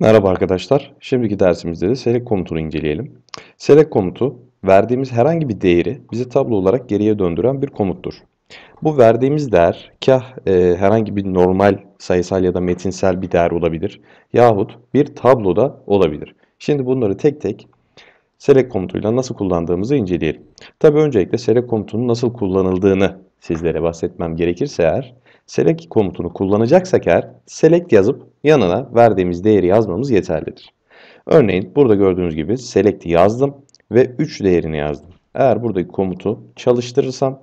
Merhaba arkadaşlar. Şimdiki dersimizde de select komutunu inceleyelim. Select komutu verdiğimiz herhangi bir değeri bize tablo olarak geriye döndüren bir komuttur. Bu verdiğimiz değer kah e, herhangi bir normal sayısal ya da metinsel bir değer olabilir yahut bir tabloda olabilir. Şimdi bunları tek tek select komutuyla nasıl kullandığımızı inceleyelim. Tabi öncelikle select komutunun nasıl kullanıldığını sizlere bahsetmem gerekirse eğer select komutunu kullanacaksak eğer select yazıp yanına verdiğimiz değeri yazmamız yeterlidir. Örneğin burada gördüğünüz gibi select yazdım ve 3 değerini yazdım. Eğer buradaki komutu çalıştırırsam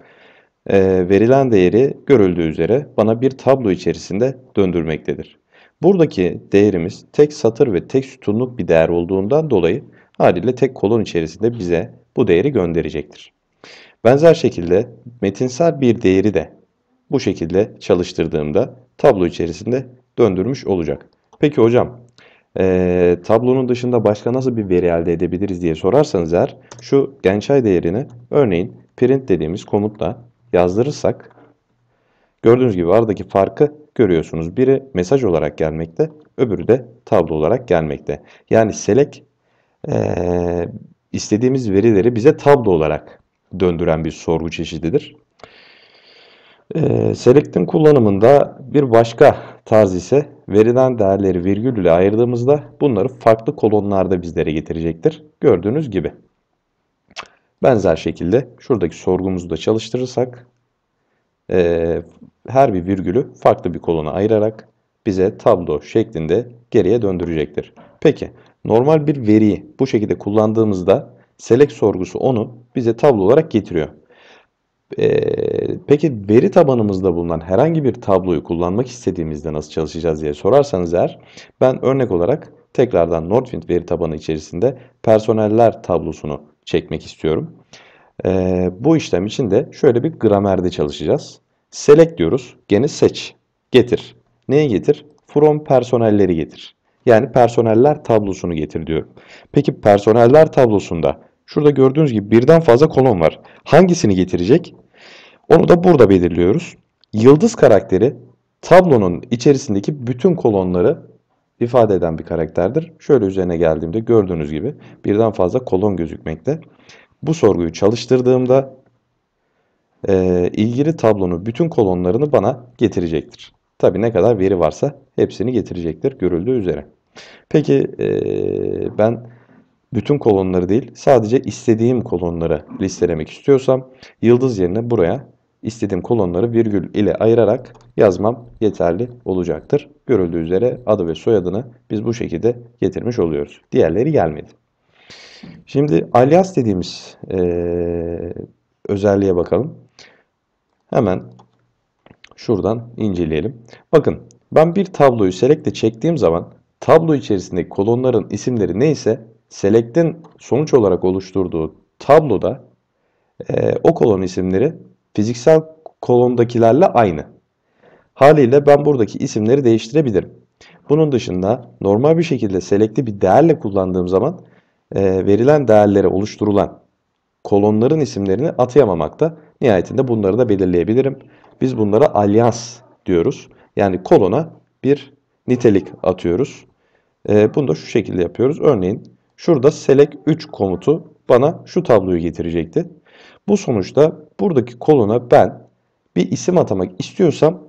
e, verilen değeri görüldüğü üzere bana bir tablo içerisinde döndürmektedir. Buradaki değerimiz tek satır ve tek sütunluk bir değer olduğundan dolayı haliyle tek kolon içerisinde bize bu değeri gönderecektir. Benzer şekilde metinsel bir değeri de bu şekilde çalıştırdığımda tablo içerisinde döndürmüş olacak. Peki hocam e, tablonun dışında başka nasıl bir veri elde edebiliriz diye sorarsanız eğer şu gençay değerini örneğin print dediğimiz komutla yazdırırsak gördüğünüz gibi aradaki farkı görüyorsunuz. Biri mesaj olarak gelmekte öbürü de tablo olarak gelmekte. Yani select e, istediğimiz verileri bize tablo olarak döndüren bir sorgu çeşididir. Ee, Select'in kullanımında bir başka tarz ise verilen değerleri virgül ile ayırdığımızda bunları farklı kolonlarda bizlere getirecektir. Gördüğünüz gibi. Benzer şekilde şuradaki sorgumuzu da çalıştırırsak e, her bir virgülü farklı bir kolona ayırarak bize tablo şeklinde geriye döndürecektir. Peki normal bir veriyi bu şekilde kullandığımızda select sorgusu onu bize tablo olarak getiriyor peki veri tabanımızda bulunan herhangi bir tabloyu kullanmak istediğimizde nasıl çalışacağız diye sorarsanız eğer ben örnek olarak tekrardan Northwind veri tabanı içerisinde personeller tablosunu çekmek istiyorum. E, bu işlem için de şöyle bir gramerde çalışacağız. Select diyoruz. Gene seç. Getir. Neye getir? From personelleri getir. Yani personeller tablosunu getir diyorum. Peki personeller tablosunda Şurada gördüğünüz gibi birden fazla kolon var. Hangisini getirecek? Onu da burada belirliyoruz. Yıldız karakteri tablonun içerisindeki bütün kolonları ifade eden bir karakterdir. Şöyle üzerine geldiğimde gördüğünüz gibi birden fazla kolon gözükmekte. Bu sorguyu çalıştırdığımda e, ilgili tablonun bütün kolonlarını bana getirecektir. Tabi ne kadar veri varsa hepsini getirecektir görüldüğü üzere. Peki e, ben bütün kolonları değil sadece istediğim kolonları listelemek istiyorsam yıldız yerine buraya istediğim kolonları virgül ile ayırarak yazmam yeterli olacaktır. Görüldüğü üzere adı ve soyadını biz bu şekilde getirmiş oluyoruz. Diğerleri gelmedi. Şimdi alias dediğimiz e, özelliğe bakalım. Hemen şuradan inceleyelim. Bakın ben bir tabloyu selekte çektiğim zaman tablo içerisindeki kolonların isimleri neyse Select'in sonuç olarak oluşturduğu tabloda e, o kolon isimleri fiziksel kolondakilerle aynı. Haliyle ben buradaki isimleri değiştirebilirim. Bunun dışında normal bir şekilde selekli bir değerle kullandığım zaman e, verilen değerlere oluşturulan kolonların isimlerini atayamamakta. Nihayetinde bunları da belirleyebilirim. Biz bunlara alyans diyoruz. Yani kolona bir nitelik atıyoruz. E, bunu da şu şekilde yapıyoruz. Örneğin Şurada select 3 komutu bana şu tabloyu getirecekti. Bu sonuçta buradaki kolona ben bir isim atamak istiyorsam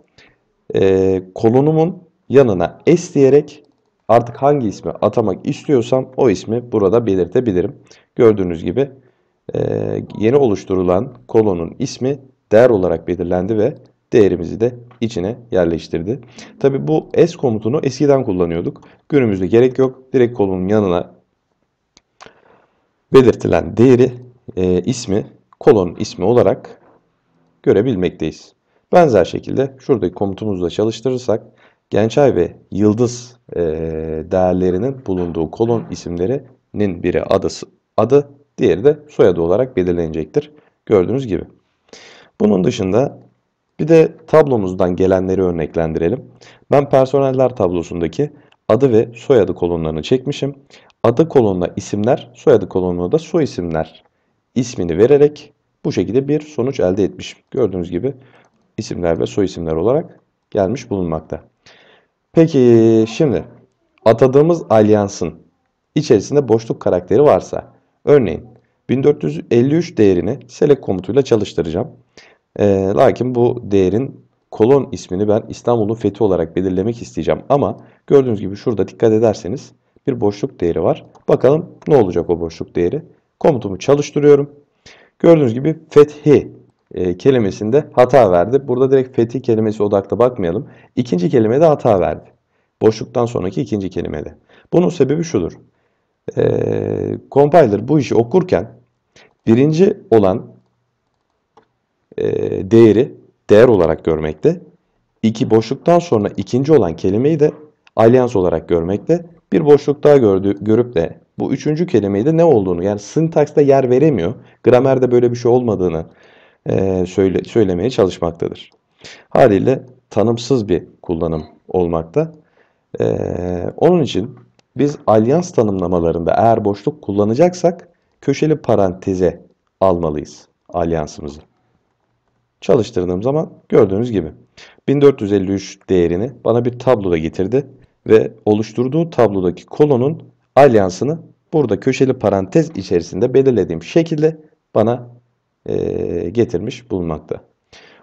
e, kolonumun yanına S diyerek artık hangi ismi atamak istiyorsam o ismi burada belirtebilirim. Gördüğünüz gibi e, yeni oluşturulan kolonun ismi değer olarak belirlendi ve değerimizi de içine yerleştirdi. Tabi bu S komutunu eskiden kullanıyorduk. Günümüzde gerek yok. Direkt kolonun yanına belirtilen değeri e, ismi kolon ismi olarak görebilmekteyiz. Benzer şekilde şuradaki komutumuzla çalıştırırsak Gençay ve Yıldız e, değerlerinin bulunduğu kolon isimlerinin biri adası, adı, diğeri de soyadı olarak belirlenecektir. Gördüğünüz gibi. Bunun dışında bir de tablomuzdan gelenleri örneklendirelim. Ben personeller tablosundaki adı ve soyadı kolonlarını çekmişim. Adı kolonuna isimler, soyadı kolonuna da soy isimler ismini vererek bu şekilde bir sonuç elde etmişim. Gördüğünüz gibi isimler ve soy isimler olarak gelmiş bulunmakta. Peki şimdi atadığımız alyansın içerisinde boşluk karakteri varsa örneğin 1453 değerini select komutuyla çalıştıracağım. E, lakin bu değerin kolon ismini ben İstanbul'un fethi olarak belirlemek isteyeceğim. Ama gördüğünüz gibi şurada dikkat ederseniz bir boşluk değeri var. Bakalım ne olacak o boşluk değeri. Komutumu çalıştırıyorum. Gördüğünüz gibi fethi e, kelimesinde hata verdi. Burada direkt fethi kelimesi odaklı bakmayalım. İkinci kelimede hata verdi. Boşluktan sonraki ikinci kelimede. Bunun sebebi şudur. E, compiler bu işi okurken birinci olan e, değeri değer olarak görmekte. İki boşluktan sonra ikinci olan kelimeyi de alyans olarak görmekte. Bir boşluk daha gördü, görüp de bu üçüncü kelimeyi de ne olduğunu yani sintaksta yer veremiyor. Gramerde böyle bir şey olmadığını e, söyle, söylemeye çalışmaktadır. Haliyle tanımsız bir kullanım olmakta. E, onun için biz alyans tanımlamalarında eğer boşluk kullanacaksak köşeli paranteze almalıyız alyansımızı. Çalıştırdığım zaman gördüğünüz gibi 1453 değerini bana bir tabloda getirdi ve oluşturduğu tablodaki kolonun alyansını burada köşeli parantez içerisinde belirlediğim şekilde bana e, getirmiş bulunmakta.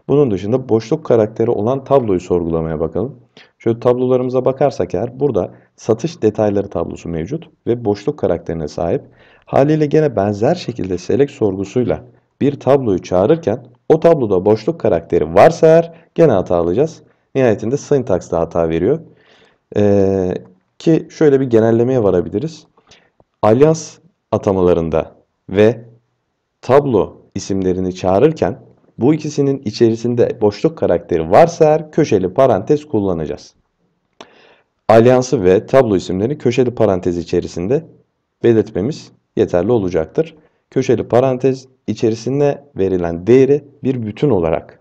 Bunun dışında boşluk karakteri olan tabloyu sorgulamaya bakalım. Şöyle tablolarımıza bakarsak eğer burada satış detayları tablosu mevcut ve boşluk karakterine sahip. Haliyle gene benzer şekilde select sorgusuyla bir tabloyu çağırırken o tabloda boşluk karakteri varsa eğer gene hata alacağız. Nihayetinde syntax da hata veriyor. Ee, ki şöyle bir genellemeye varabiliriz. Alyans atamalarında ve tablo isimlerini çağırırken bu ikisinin içerisinde boşluk karakteri varsa eğer köşeli parantez kullanacağız. Alyansı ve tablo isimlerini köşeli parantez içerisinde belirtmemiz yeterli olacaktır. Köşeli parantez içerisinde verilen değeri bir bütün olarak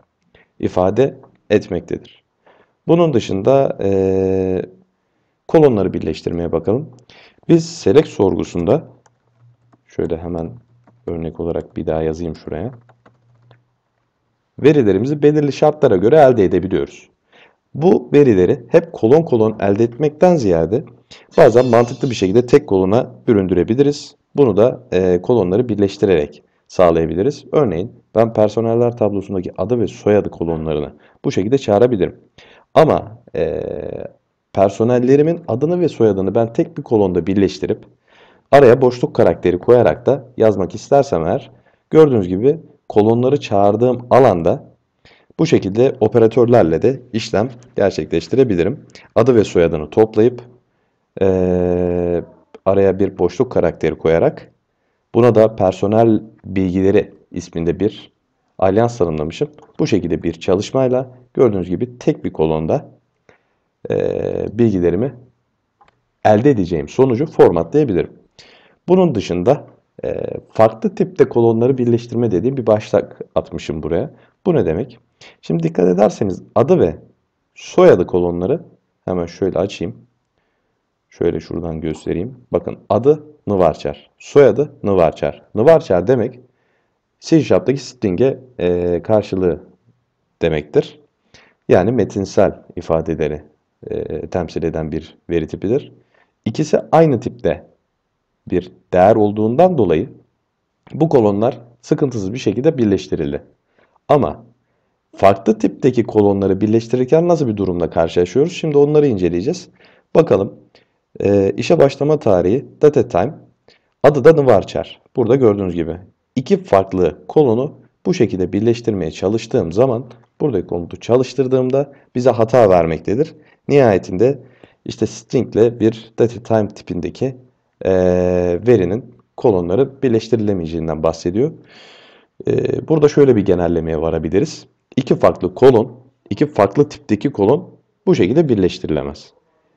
ifade etmektedir. Bunun dışında e, kolonları birleştirmeye bakalım. Biz select sorgusunda şöyle hemen örnek olarak bir daha yazayım şuraya. Verilerimizi belirli şartlara göre elde edebiliyoruz. Bu verileri hep kolon kolon elde etmekten ziyade bazen mantıklı bir şekilde tek kolona büründürebiliriz. Bunu da e, kolonları birleştirerek sağlayabiliriz. Örneğin ben personeller tablosundaki adı ve soyadı kolonlarını bu şekilde çağırabilirim. Ama e, personellerimin adını ve soyadını ben tek bir kolonda birleştirip araya boşluk karakteri koyarak da yazmak istersem eğer gördüğünüz gibi kolonları çağırdığım alanda bu şekilde operatörlerle de işlem gerçekleştirebilirim. Adı ve soyadını toplayıp e, araya bir boşluk karakteri koyarak buna da personel bilgileri isminde bir alyans tanımlamışım. Bu şekilde bir çalışmayla gördüğünüz gibi tek bir kolonda e, bilgilerimi elde edeceğim sonucu formatlayabilirim. Bunun dışında e, farklı tipte kolonları birleştirme dediğim bir başlık atmışım buraya. Bu ne demek? Şimdi dikkat ederseniz adı ve soyadı kolonları hemen şöyle açayım. Şöyle şuradan göstereyim. Bakın adı Nıvarçar. Soyadı Nıvarçar. Nıvarçar demek C Sharp'taki string'e e, karşılığı demektir. Yani metinsel ifadeleri e, temsil eden bir veri tipidir. İkisi aynı tipte bir değer olduğundan dolayı bu kolonlar sıkıntısız bir şekilde birleştirildi. Ama farklı tipteki kolonları birleştirirken nasıl bir durumla karşılaşıyoruz? Şimdi onları inceleyeceğiz. Bakalım e, işe başlama tarihi, date time, adı da varchar. Burada gördüğünüz gibi iki farklı kolonu bu şekilde birleştirmeye çalıştığım zaman buradaki kolonu çalıştırdığımda bize hata vermektedir. Nihayetinde işte string ile bir data time tipindeki verinin kolonları birleştirilemeyeceğinden bahsediyor. burada şöyle bir genellemeye varabiliriz. İki farklı kolon, iki farklı tipteki kolon bu şekilde birleştirilemez.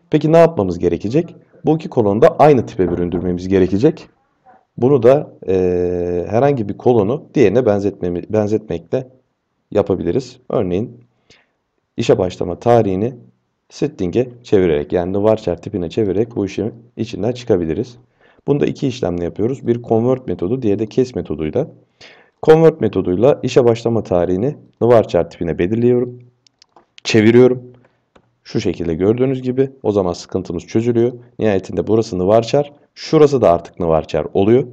Peki ne yapmamız gerekecek? Bu iki kolonu da aynı tipe büründürmemiz gerekecek. Bunu da e, herhangi bir kolonu diğerine benzetme, benzetmekle yapabiliriz. Örneğin işe başlama tarihini sitting'e çevirerek yani varchar tipine çevirerek bu işin içinden çıkabiliriz. Bunda iki işlemle yapıyoruz. Bir convert metodu diğeri de kes metoduyla. Convert metoduyla işe başlama tarihini varchar tipine belirliyorum. Çeviriyorum. Şu şekilde gördüğünüz gibi o zaman sıkıntımız çözülüyor. Nihayetinde burası varchar, Şurası da artık nıvarçer oluyor.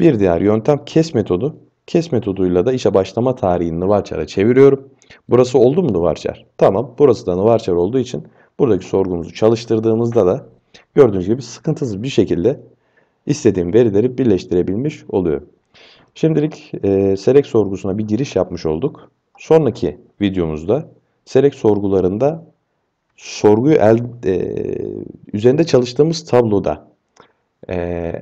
Bir diğer yöntem kes metodu. Kes metoduyla da işe başlama tarihini nıvarçara çeviriyorum. Burası oldu mu nıvarçer? Tamam burası da nıvarçer olduğu için buradaki sorgumuzu çalıştırdığımızda da gördüğünüz gibi sıkıntısız bir şekilde istediğim verileri birleştirebilmiş oluyor. Şimdilik e, select sorgusuna bir giriş yapmış olduk. Sonraki videomuzda select sorgularında sorguyu el, e, üzerinde çalıştığımız tabloda e,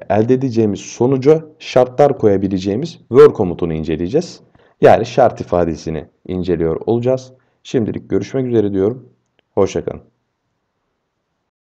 elde edeceğimiz sonuca şartlar koyabileceğimiz where komutunu inceleyeceğiz. Yani şart ifadesini inceliyor olacağız. Şimdilik görüşmek üzere diyorum. Hoşçakalın.